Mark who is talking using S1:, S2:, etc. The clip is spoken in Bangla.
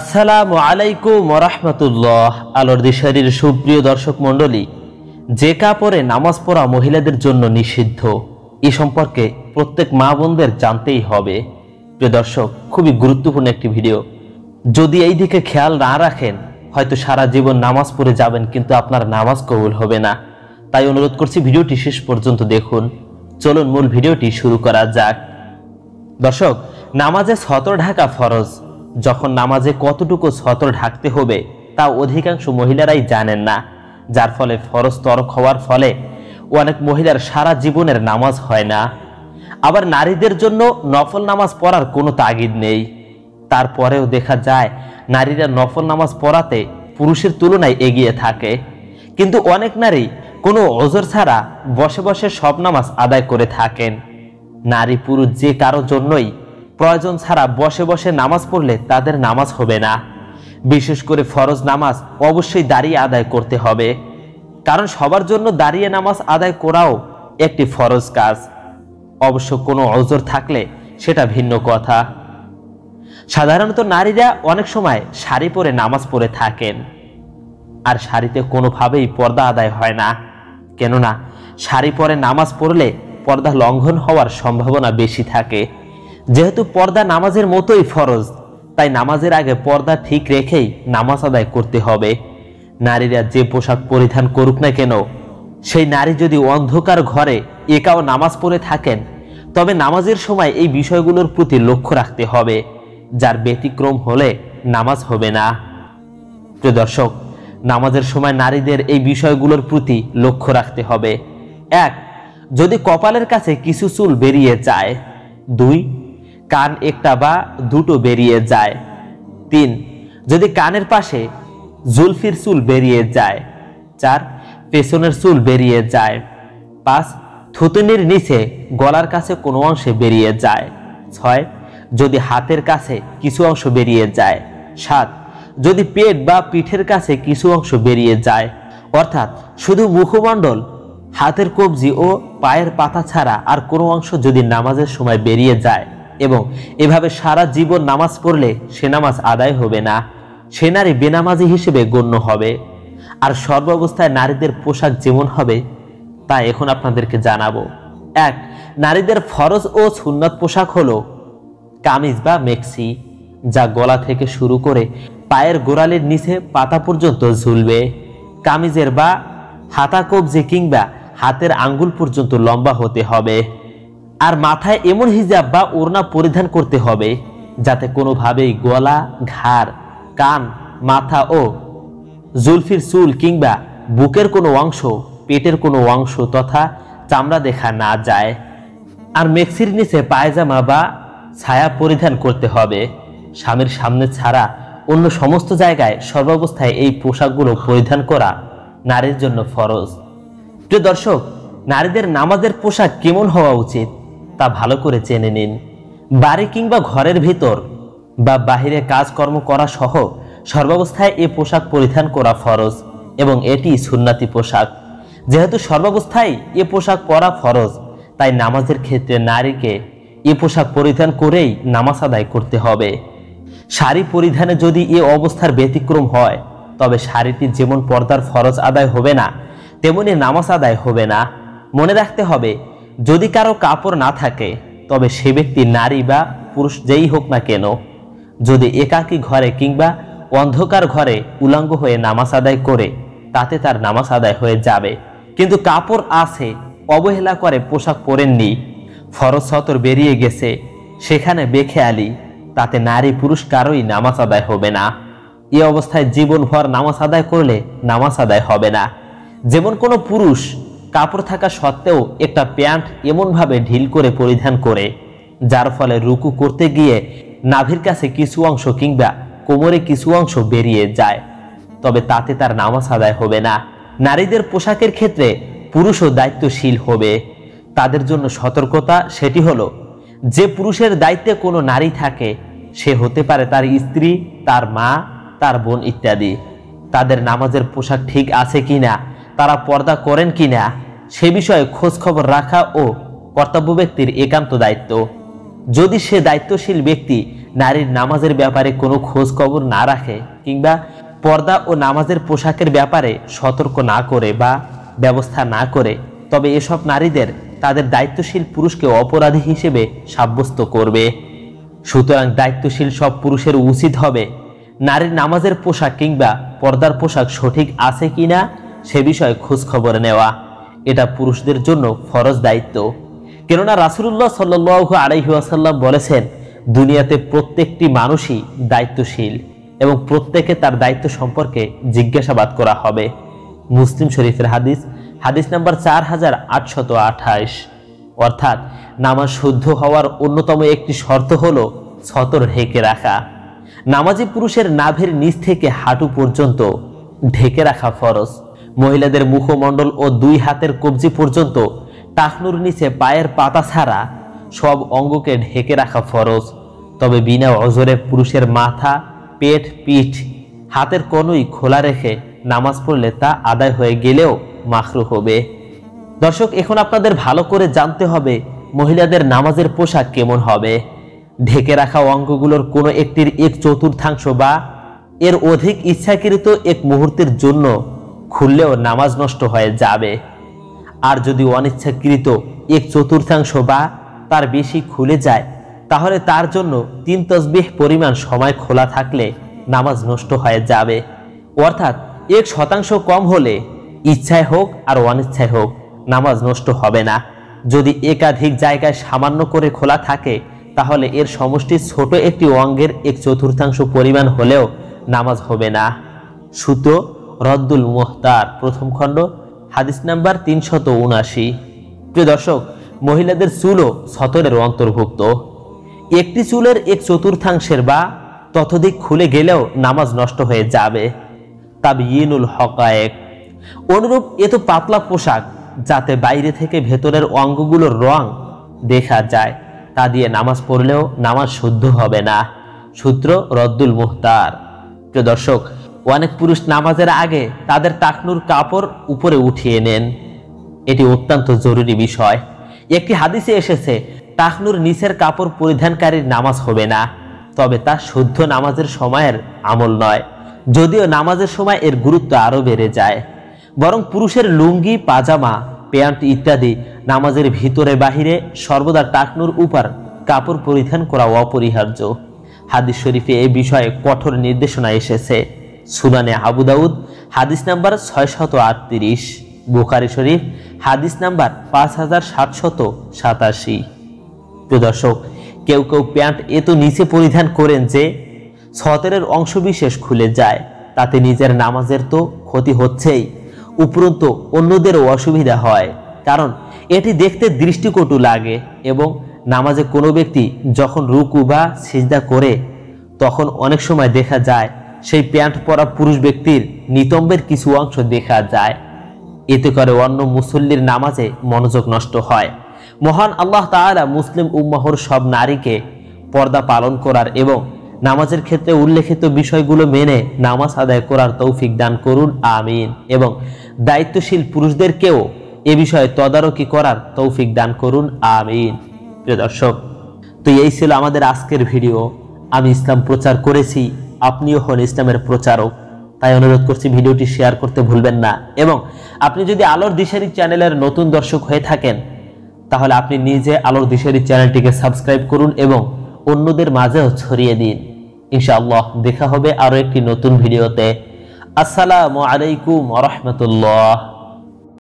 S1: আসসালামু আলাইকুম রহমতুল্লাহ আলোর দিশারির সুপ্রিয় দর্শক মণ্ডলী যে কাপড়ে নামাজ পড়া মহিলাদের জন্য নিষিদ্ধ এ সম্পর্কে প্রত্যেক মা বোনদের জানতেই হবে প্রিয় দর্শক খুবই গুরুত্বপূর্ণ একটি ভিডিও যদি এই দিকে খেয়াল না রাখেন হয়তো সারা জীবন নামাজ পড়ে যাবেন কিন্তু আপনার নামাজ কবুল হবে না তাই অনুরোধ করছি ভিডিওটি শেষ পর্যন্ত দেখুন চলুন মূল ভিডিওটি শুরু করা যাক দর্শক নামাজে শত ঢাকা ফরজ যখন নামাজে কতটুকু সতর ঢাকতে হবে তা অধিকাংশ মহিলারাই জানেন না যার ফলে ফরজ তরক হওয়ার ফলে অনেক মহিলার সারা জীবনের নামাজ হয় না আবার নারীদের জন্য নফল নামাজ পড়ার কোনো তাগিদ নেই তারপরেও দেখা যায় নারীরা নফল নামাজ পড়াতে পুরুষের তুলনায় এগিয়ে থাকে কিন্তু অনেক নারী কোনো অজর ছাড়া বসে বসে সব নামাজ আদায় করে থাকেন নারী পুরুষ যে কারোর জন্যই প্রয়োজন ছাড়া বসে বসে নামাজ পড়লে তাদের নামাজ হবে না বিশেষ করে ফরজ নামাজ অবশ্যই দাঁড়িয়ে আদায় করতে হবে কারণ সবার জন্য দাঁড়িয়ে নামাজ আদায় করাও একটি ফরজ কাজ অবশ্য কোনো অজর থাকলে সেটা ভিন্ন কথা সাধারণত নারীরা অনেক সময় শাড়ি পরে নামাজ পড়ে থাকেন আর শাড়িতে কোনোভাবেই পর্দা আদায় হয় না কেননা শাড়ি পরে নামাজ পড়লে পর্দা লঙ্ঘন হওয়ার সম্ভাবনা বেশি থাকে যেহেতু পর্দা নামাজের মতোই ফরজ তাই নামাজের আগে পর্দা ঠিক রেখেই নামাজ আদায় করতে হবে নারীরা যে পোশাক পরিধান করুক না কেন সেই নারী যদি অন্ধকার ঘরে একাও নামাজ পড়ে থাকেন তবে নামাজের সময় এই বিষয়গুলোর প্রতি লক্ষ্য রাখতে হবে যার ব্যতিক্রম হলে নামাজ হবে না প্রিয় দর্শক নামাজের সময় নারীদের এই বিষয়গুলোর প্রতি লক্ষ্য রাখতে হবে এক যদি কপালের কাছে কিছু চুল বেরিয়ে যায় দুই কান একটা বা দুটো বেরিয়ে যায় তিন যদি কানের পাশে জুলফির চুল বেরিয়ে যায় চার পেছনের চুল বেরিয়ে যায় পাঁচ থুতুনির নিচে গলার কাছে কোনো অংশে বেরিয়ে যায় ছয় যদি হাতের কাছে কিছু অংশ বেরিয়ে যায় সাত যদি পেট বা পিঠের কাছে কিছু অংশ বেরিয়ে যায় অর্থাৎ শুধু মুখমণ্ডল হাতের কবজি ও পায়ের পাতা ছাড়া আর কোনো অংশ যদি নামাজের সময় বেরিয়ে যায় এবং এভাবে সারা জীবন নামাজ পড়লে সে নামাজ আদায় হবে না সে নারী বেনামাজি হিসেবে গণ্য হবে আর সর্বাবস্থায় নারীদের পোশাক যেমন হবে তা এখন আপনাদেরকে জানাবো এক নারীদের ফরজ ও সুন্নত পোশাক হলো কামিজ বা মেক্সি যা গলা থেকে শুরু করে পায়ের গোড়ালের নিচে পাতা পর্যন্ত ঝুলবে কামিজের বা হাতা কবজি কিংবা হাতের আঙ্গুল পর্যন্ত লম্বা হতে হবে আর মাথায় এমন হিজাব বা ওড়না পরিধান করতে হবে যাতে কোনোভাবেই গলা ঘাড় কান মাথা ও জুলফির চুল কিংবা বুকের কোনো অংশ পেটের কোনো অংশ তথা চামড়া দেখা না যায় আর মেক্সির নিচে পায়জামা বা ছায়া পরিধান করতে হবে স্বামীর সামনে ছাড়া অন্য সমস্ত জায়গায় সর্বাবস্থায় এই পোশাকগুলো পরিধান করা নারীর জন্য ফরজ প্রিয় দর্শক নারীদের নামাজের পোশাক কেমন হওয়া উচিত তা ভালো করে চেনে নিন বাড়ি কিংবা ঘরের ভিতর বা বাহিরে কাজকর্ম করা সহ সর্বাবস্থায় এ পোশাক পরিধান করা ফরজ এবং এটি সুন্নাতি পোশাক যেহেতু সর্বাবস্থায় এ পোশাক পরা ফরজ তাই নামাজের ক্ষেত্রে নারীকে এ পোশাক পরিধান করেই নামাজ আদায় করতে হবে শাড়ি পরিধানে যদি এ অবস্থার ব্যতিক্রম হয় তবে শাড়িটি যেমন পর্দার ফরজ আদায় হবে না তেমনি নামাজ আদায় হবে না মনে রাখতে হবে যদি কারো কাপড় না থাকে তবে সে ব্যক্তি নারী বা পুরুষ যেই হোক না কেন যদি একাকী ঘরে কিংবা অন্ধকার ঘরে উলঙ্গ হয়ে নামাজ আদায় করে তাতে তার নামাজ আদায় হয়ে যাবে কিন্তু কাপড় আছে অবহেলা করে পোশাক পরেননি ফরজ সতর বেরিয়ে গেছে সেখানে বেখে আলি তাতে নারী পুরুষ কারোই নামাজ আদায় হবে না এ অবস্থায় জীবনভর নামাজ আদায় করলে নামাজ আদায় হবে না যেমন কোনো পুরুষ কাপড় থাকা সত্ত্বেও একটা প্যান্ট এমনভাবে ঢিল করে পরিধান করে যার ফলে রুকু করতে গিয়ে নাভির কাছে কিছু অংশ কিংবা কোমরে কিছু অংশ বেরিয়ে যায় তবে তাতে তার নামাজ আদায় হবে না নারীদের পোশাকের ক্ষেত্রে পুরুষও দায়িত্বশীল হবে তাদের জন্য সতর্কতা সেটি হলো যে পুরুষের দায়িত্বে কোনো নারী থাকে সে হতে পারে তার স্ত্রী তার মা তার বোন ইত্যাদি তাদের নামাজের পোশাক ঠিক আছে কি না তারা পর্দা করেন কি না সে বিষয়ে খোঁজখবর রাখা ও কর্তব্য ব্যক্তির একান্ত দায়িত্ব যদি সে দায়িত্বশীল ব্যক্তি নারীর নামাজের ব্যাপারে কোনো খোঁজখবর না রাখে কিংবা পর্দা ও নামাজের পোশাকের ব্যাপারে সতর্ক না করে বা ব্যবস্থা না করে তবে এসব নারীদের তাদের দায়িত্বশীল পুরুষকে অপরাধী হিসেবে সাব্যস্ত করবে সুতরাং দায়িত্বশীল সব পুরুষের উচিত হবে নারীর নামাজের পোশাক কিংবা পর্দার পোশাক সঠিক আছে কিনা সে বিষয়ে খোঁজখবর নেওয়া এটা পুরুষদের জন্য ফরজ দায়িত্ব কেননা রাসুলুল্লাহ সাল্লু আলাইহাসাল্লাম বলেছেন দুনিয়াতে প্রত্যেকটি মানুষই দায়িত্বশীল এবং প্রত্যেকে তার দায়িত্ব সম্পর্কে জিজ্ঞাসাবাদ করা হবে মুসলিম শরীফের হাদিস হাদিস নাম্বার চার হাজার আটশত আঠাশ অর্থাৎ নামাজ শুদ্ধ হওয়ার অন্যতম একটি শর্ত হল ছতর ঢেকে রাখা নামাজি পুরুষের নাভের নিচ থেকে হাঁটু পর্যন্ত ঢেকে রাখা ফরজ মহিলাদের মুখমণ্ডল ও দুই হাতের কবজি পর্যন্ত টাকনুর নিচে পায়ের পাতা ছাড়া সব অঙ্গকে ঢেকে রাখা ফরজ তবে বিনা অজরে পুরুষের মাথা পেট পিঠ হাতের কোনোই খোলা রেখে নামাজ পড়লে তা আদায় হয়ে গেলেও মাখরু হবে দর্শক এখন আপনাদের ভালো করে জানতে হবে মহিলাদের নামাজের পোশাক কেমন হবে ঢেকে রাখা অঙ্গগুলোর কোনো একটির এক চতুর্থাংশ বা এর অধিক ইচ্ছাকৃত এক মুহূর্তের জন্য খুললেও নামাজ নষ্ট হয়ে যাবে আর যদি অনিচ্ছাকৃত এক চতুর্থাংশ বা তার বেশি খুলে যায় তাহলে তার জন্য তিন তসবিহ পরিমাণ সময় খোলা থাকলে নামাজ নষ্ট হয়ে যাবে অর্থাৎ এক শতাংশ কম হলে ইচ্ছায় হোক আর অনিচ্ছায় হোক নামাজ নষ্ট হবে না যদি একাধিক জায়গায় সামান্য করে খোলা থাকে তাহলে এর সমষ্টি ছোট একটি অঙ্গের এক চতুর্থাংশ পরিমাণ হলেও নামাজ হবে না সুতো রদ্দুল মোহতার প্রথম খণ্ড হাদিস নাম্বার তিনশত উনাশি প্রিয় দর্শক মহিলাদের চুলও সতরের অন্তর্ভুক্ত একটি চুলের এক চতুর্থাংশের বা ততদিক খুলে গেলেও নামাজ নষ্ট হয়ে যাবে তাব ইনুল হকায়েক অনুরূপ এ তো পাতলা পোশাক যাতে বাইরে থেকে ভেতরের অঙ্গগুলোর রং দেখা যায় তা দিয়ে নামাজ পড়লেও নামাজ শুদ্ধ হবে না সূত্র রদ্দুল মুহতার প্রিয় দর্শক অনেক পুরুষ নামাজের আগে তাদের টাকনুর কাপড় উপরে উঠিয়ে নেন এটি অত্যন্ত জরুরি বিষয় একটি হাদিসে এসেছে টাকনুর নিচের কাপড় পরিধানকারীর নামাজ হবে না তবে তা শুদ্ধ নামাজের সময়ের আমল নয় যদিও নামাজের সময় এর গুরুত্ব আরও বেড়ে যায় বরং পুরুষের লুঙ্গি পাজামা প্যান্ট ইত্যাদি নামাজের ভিতরে বাহিরে সর্বদা টাকনুর উপর কাপড় পরিধান করা অপরিহার্য হাদিস শরীফে এ বিষয়ে কঠোর নির্দেশনা এসেছে সুনানে আবুদাউদ হাদিস নাম্বার ছয় শত আটত্রিশ বুখারি শরীফ হাদিস নাম্বার পাঁচ হাজার সাতশত সাতাশি প্রদর্শক কেউ কেউ প্যান্ট এত নিচে পরিধান করেন যে সতেরের অংশ বিশেষ খুলে যায় তাতে নিজের নামাজের তো ক্ষতি হচ্ছেই উপরন্তু অন্যদেরও অসুবিধা হয় কারণ এটি দেখতে দৃষ্টিকটু লাগে এবং নামাজে কোনো ব্যক্তি যখন রুকু বা সিজদা করে তখন অনেক সময় দেখা যায় সেই প্যান্ট পরা পুরুষ ব্যক্তির নিতম্বের কিছু অংশ দেখা যায় এতে করে অন্য মুসল্লির নামাজে মনোযোগ নষ্ট হয় মহান আল্লাহ তাহারা মুসলিম উম্মাহর সব নারীকে পর্দা পালন করার এবং নামাজের ক্ষেত্রে উল্লেখিত বিষয়গুলো মেনে নামাজ আদায় করার তৌফিক দান করুন আমিন এবং দায়িত্বশীল পুরুষদেরকেও এ বিষয়ে তদারকি করার তৌফিক দান করুন আমিন প্রিয় দর্শক তো এই ছিল আমাদের আজকের ভিডিও আমি ইসলাম প্রচার করেছি আপনিও হন ইসলামের প্রচারক তাই অনুরোধ করছি ভিডিওটি শেয়ার করতে ভুলবেন না এবং আপনি যদি আলোর দিশারি চ্যানেলের নতুন দর্শক হয়ে থাকেন তাহলে আপনি নিজে আলোর দিশারি চ্যানেলটিকে সাবস্ক্রাইব করুন এবং অন্যদের মাঝেও ছড়িয়ে দিন ইনশাআল্লাহ দেখা হবে আরও একটি নতুন ভিডিওতে আসসালামু আলাইকুম রহমতুল্লাহ